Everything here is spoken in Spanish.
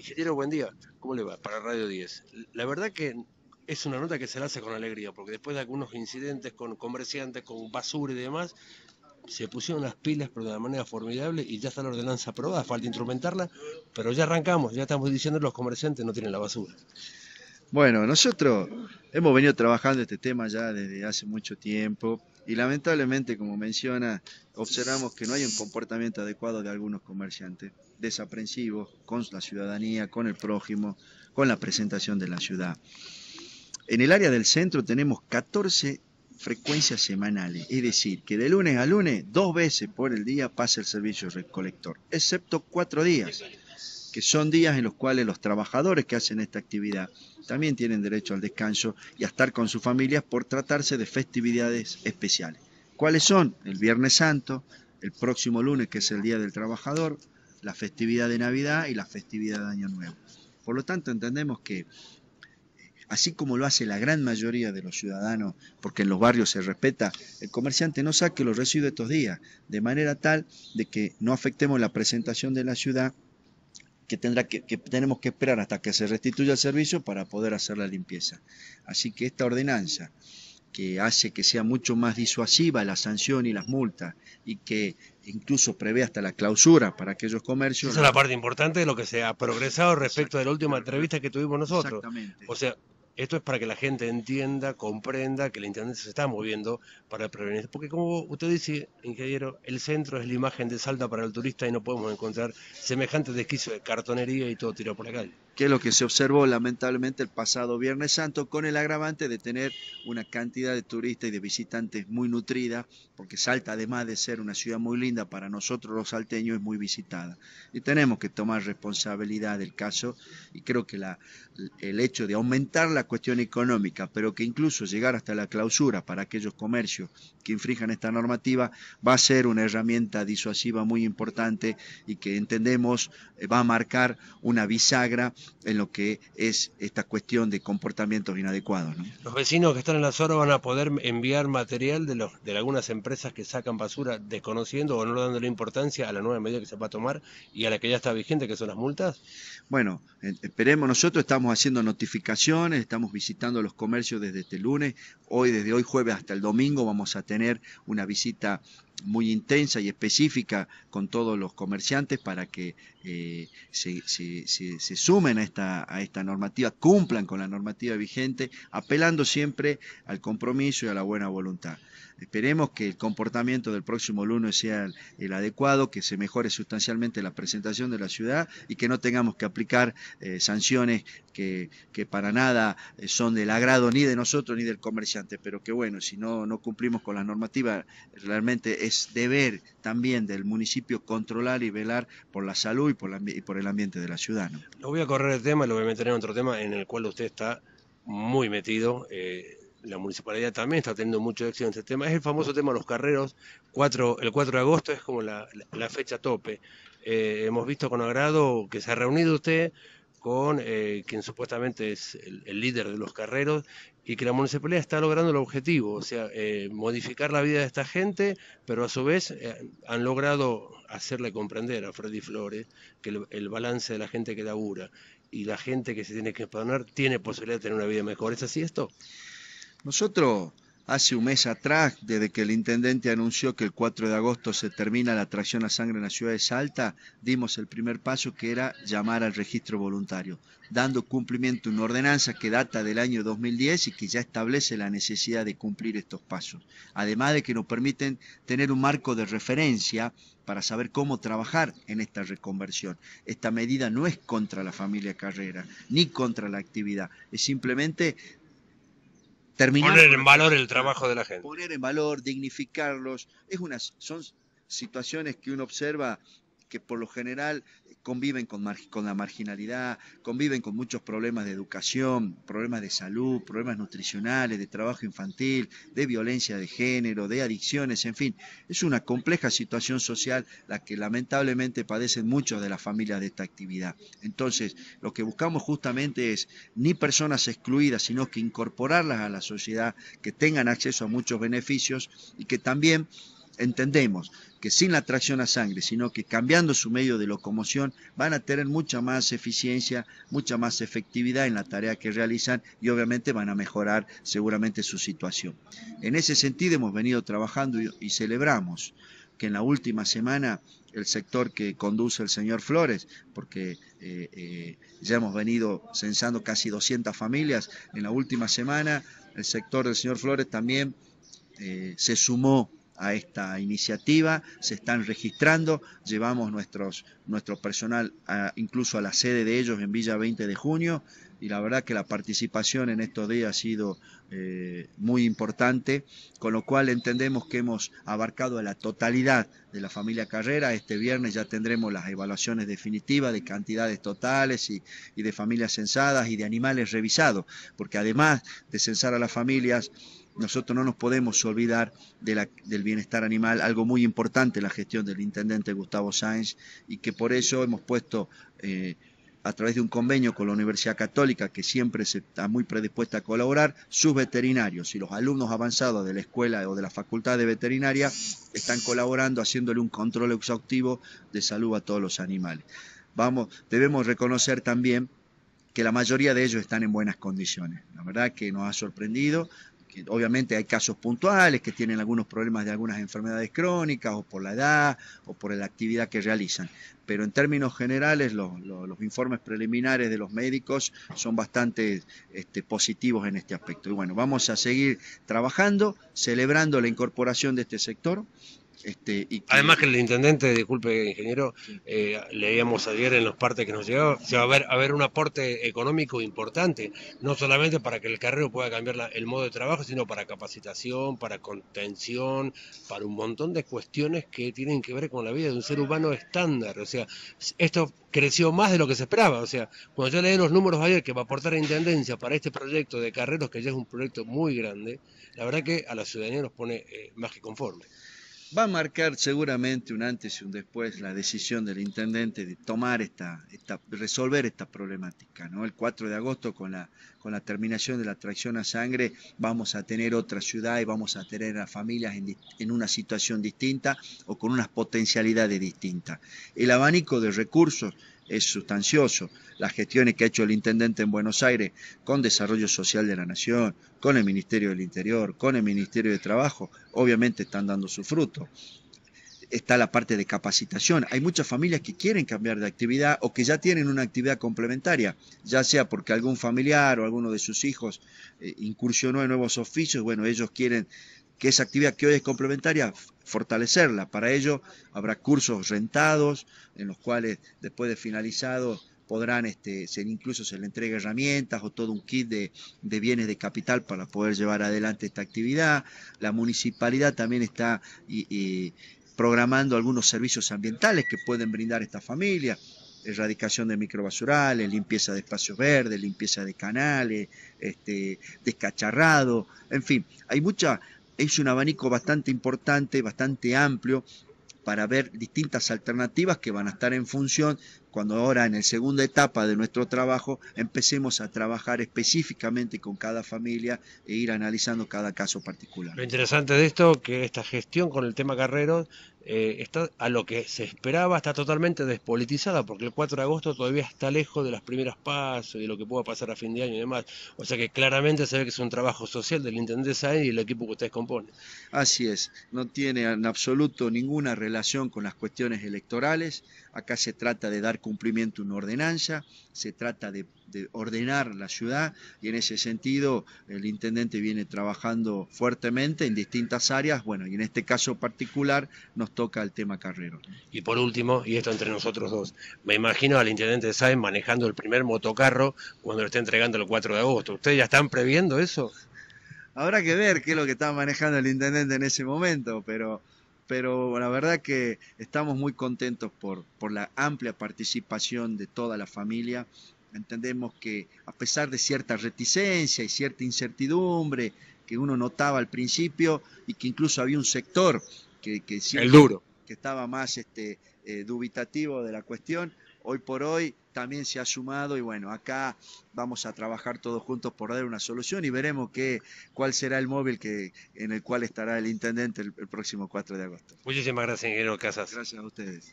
Ingeniero, buen día. ¿Cómo le va? Para Radio 10. La verdad que es una nota que se la hace con alegría, porque después de algunos incidentes con comerciantes, con basura y demás, se pusieron las pilas, pero de una manera formidable, y ya está la ordenanza aprobada, falta instrumentarla, pero ya arrancamos, ya estamos diciendo que los comerciantes no tienen la basura. Bueno, nosotros hemos venido trabajando este tema ya desde hace mucho tiempo y lamentablemente, como menciona, observamos que no hay un comportamiento adecuado de algunos comerciantes, desaprensivos con la ciudadanía, con el prójimo, con la presentación de la ciudad. En el área del centro tenemos 14 frecuencias semanales, es decir, que de lunes a lunes, dos veces por el día pasa el servicio recolector, excepto cuatro días que son días en los cuales los trabajadores que hacen esta actividad también tienen derecho al descanso y a estar con sus familias por tratarse de festividades especiales. ¿Cuáles son? El Viernes Santo, el próximo lunes que es el Día del Trabajador, la festividad de Navidad y la festividad de Año Nuevo. Por lo tanto, entendemos que eh, así como lo hace la gran mayoría de los ciudadanos, porque en los barrios se respeta, el comerciante no saque los residuos estos días, de manera tal de que no afectemos la presentación de la ciudad que, tendrá que, tenemos que esperar hasta que se restituya el servicio para poder hacer la limpieza. Así que esta ordenanza que hace que sea mucho más disuasiva la sanción y las multas y que incluso prevé hasta la clausura para aquellos comercios. Esa es la parte importante de lo que se ha progresado respecto de la última entrevista que tuvimos nosotros. Exactamente. O sea, esto es para que la gente entienda, comprenda que la Internet se está moviendo para prevenir. Porque como usted dice, ingeniero, el centro es la imagen de salda para el turista y no podemos encontrar semejantes desquicios de cartonería y todo tirado por la calle que es lo que se observó lamentablemente el pasado Viernes Santo, con el agravante de tener una cantidad de turistas y de visitantes muy nutrida, porque Salta, además de ser una ciudad muy linda, para nosotros los salteños es muy visitada. Y tenemos que tomar responsabilidad del caso, y creo que el hecho de aumentar la cuestión económica, pero que incluso llegar hasta la clausura para aquellos comercios que infrijan esta normativa, va a ser una herramienta disuasiva muy importante y que entendemos eh, va a marcar una bisagra en lo que es esta cuestión de comportamientos inadecuados. Los vecinos que están en la zona van a poder enviar material de, de algunas empresas que sacan basura desconociendo o no dándole importancia a la nueva medida que se va a tomar y a la que ya está vigente, que son las multas. Bueno, esperemos, nosotros estamos haciendo notificaciones, estamos visitando los comercios desde este lunes, hoy desde hoy jueves hasta el domingo vamos a tener una visita muy intensa y específica con todos los comerciantes para que eh, se, se, sumen a esta, a esta normativa, cumplan con la normativa vigente, apelando siempre al compromiso y a la buena voluntad. Esperemos que el comportamiento del próximo lunes sea el, adecuado, que se mejore sustancialmente la presentación de la ciudad y que no tengamos que aplicar eh, sanciones que, para nada eh, son del agrado ni de nosotros ni del comerciante, pero que bueno, si no, no cumplimos con la normativa, realmente es deber también del municipio controlar y velar por la salud y por, el ambiente de la ciudad. ¿no? Lo voy a correr el tema, lo voy a meter en otro tema en el cual usted está muy metido. Eh, la municipalidad también está teniendo mucho éxito en este tema, es el famoso tema de los carreros, el 4 de agosto es como la, fecha tope. Eh, hemos visto con agrado que se ha reunido usted con eh, quien supuestamente es el, líder de los carreros y que la municipalidad está logrando el objetivo, o sea, eh, modificar la vida de esta gente, pero a su vez han logrado hacerle comprender a Freddy Flores que el, balance de la gente que labura y la gente que se tiene que exponer tiene posibilidad de tener una vida mejor. ¿Es así esto? Nosotros hace un mes atrás, desde que el intendente anunció que el 4 de agosto se termina la tracción a sangre en la ciudad de Salta, dimos el primer paso que era llamar al registro voluntario, dando cumplimiento a una ordenanza que data del año 2010 y que ya establece la necesidad de cumplir estos pasos, además de que nos permiten tener un marco de referencia para saber cómo trabajar en esta reconversión. Esta medida no es contra la familia Carrera, ni contra la actividad, es simplemente poner en valor el trabajo de la gente. Poner en valor, dignificarlos. Es unas, son situaciones que uno observa que por lo general conviven con, la marginalidad, conviven con muchos problemas de educación, problemas de salud, problemas nutricionales, de trabajo infantil, de violencia de género, de adicciones, en fin. Es una compleja situación social la que lamentablemente padecen muchos de las familias de esta actividad. Entonces, lo que buscamos justamente es ni personas excluidas, sino que incorporarlas a la sociedad, que tengan acceso a muchos beneficios y que también entendemos que sin la tracción a sangre, sino que cambiando su medio de locomoción, van a tener mucha más eficiencia, mucha más efectividad en la tarea que realizan y obviamente van a mejorar seguramente su situación. En ese sentido hemos venido trabajando y celebramos que en la última semana el sector que conduce el señor Flores, porque eh, eh, ya hemos venido censando casi 200 familias, en la última semana el sector del señor Flores también eh, se sumó a esta iniciativa, se están registrando, llevamos nuestros, nuestro personal incluso a la sede de ellos en Villa 20 de junio y la verdad que la participación en estos días ha sido eh, muy importante, con lo cual entendemos que hemos abarcado a la totalidad de la familia Carrera. Este viernes ya tendremos las evaluaciones definitivas de cantidades totales y, de familias censadas y de animales revisados, porque además de censar a las familias, nosotros no nos podemos olvidar del bienestar animal, algo muy importante en la gestión del intendente Gustavo Sáenz y que por eso hemos puesto... Eh, a través de un convenio con la Universidad Católica, que siempre se está muy predispuesta a colaborar, sus veterinarios y los alumnos avanzados de la escuela o de la facultad de veterinaria están colaborando, haciéndole un control exhaustivo de salud a todos los animales. Vamos, debemos reconocer también que la mayoría de ellos están en buenas condiciones. La verdad que nos ha sorprendido, obviamente hay casos puntuales que tienen algunos problemas de algunas enfermedades crónicas o por la edad o por la actividad que realizan. Pero en términos generales los, informes preliminares de los médicos son bastante este, positivos en este aspecto. Y bueno, vamos a seguir trabajando, celebrando la incorporación de este sector este, y Además que el intendente, disculpe ingeniero, eh, leíamos ayer en los partes que nos llegaban, se va a ver a ver un aporte económico importante, no solamente para que el carrero pueda cambiar el modo de trabajo, sino para capacitación, para contención, para un montón de cuestiones que tienen que ver con la vida de un ser humano estándar. O sea, esto creció más de lo que se esperaba. O sea, cuando yo leí los números ayer que va a aportar a Intendencia para este proyecto de carreros, que ya es un proyecto muy grande, la verdad que a la ciudadanía nos pone eh, más que conforme va a marcar seguramente un antes y un después la decisión del intendente de tomar esta, esta resolver esta problemática. ¿no? El 4 de agosto, con la, con la terminación de la tracción a sangre, vamos a tener otra ciudad y vamos a tener a familias en una situación distinta o con unas potencialidades distintas. El abanico de recursos es sustancioso. Las gestiones que ha hecho el intendente en Buenos Aires con Desarrollo Social de la Nación, con el Ministerio del Interior, con el Ministerio de Trabajo, obviamente están dando su fruto está la parte de capacitación. Hay muchas familias que quieren cambiar de actividad o que ya tienen una actividad complementaria, ya sea porque algún familiar o alguno de sus hijos eh, incursionó en nuevos oficios, bueno, ellos quieren que esa actividad que hoy es complementaria, fortalecerla. Para ello habrá cursos rentados en los cuales después de finalizado podrán, este, ser, incluso se le entrega herramientas o todo un kit de, bienes de capital para poder llevar adelante esta actividad. La municipalidad también está programando algunos servicios ambientales que pueden brindar esta familia, erradicación de microbasurales, limpieza de espacios verdes, limpieza de canales, este, descacharrado, en fin, hay mucha, es un abanico bastante importante, bastante amplio para ver distintas alternativas que van a estar en función cuando ahora en la segunda etapa de nuestro trabajo empecemos a trabajar específicamente con cada familia e ir analizando cada caso particular. Lo interesante de esto que esta gestión con el tema Carrero eh, está a lo que se esperaba, está totalmente despolitizada, porque el 4 de agosto todavía está lejos de las primeras pasos y de lo que pueda pasar a fin de año y demás. O sea que claramente se ve que es un trabajo social del Intendente Sáenz y el equipo que ustedes componen. Así es, no tiene en absoluto ninguna relación con las cuestiones electorales, Acá se trata de dar cumplimiento a una ordenanza, se trata de, ordenar la ciudad y en ese sentido el intendente viene trabajando fuertemente en distintas áreas, bueno, y en este caso particular nos toca el tema carrero. Y por último, y esto entre nosotros dos, me imagino al intendente Sáenz manejando el primer motocarro cuando lo está entregando el 4 de agosto. ¿Ustedes ya están previendo eso? Habrá que ver qué es lo que está manejando el intendente en ese momento, pero pero la verdad que estamos muy contentos por, por la amplia participación de toda la familia. Entendemos que a pesar de cierta reticencia y cierta incertidumbre que uno notaba al principio y que incluso había un sector que, que, duro. que estaba más este, eh, dubitativo de la cuestión, hoy por hoy también se ha sumado y bueno, acá vamos a trabajar todos juntos por dar una solución y veremos qué, cuál será el móvil que, en el cual estará el intendente el, el próximo 4 de agosto. Muchísimas gracias, ingeniero Casas. Gracias a ustedes.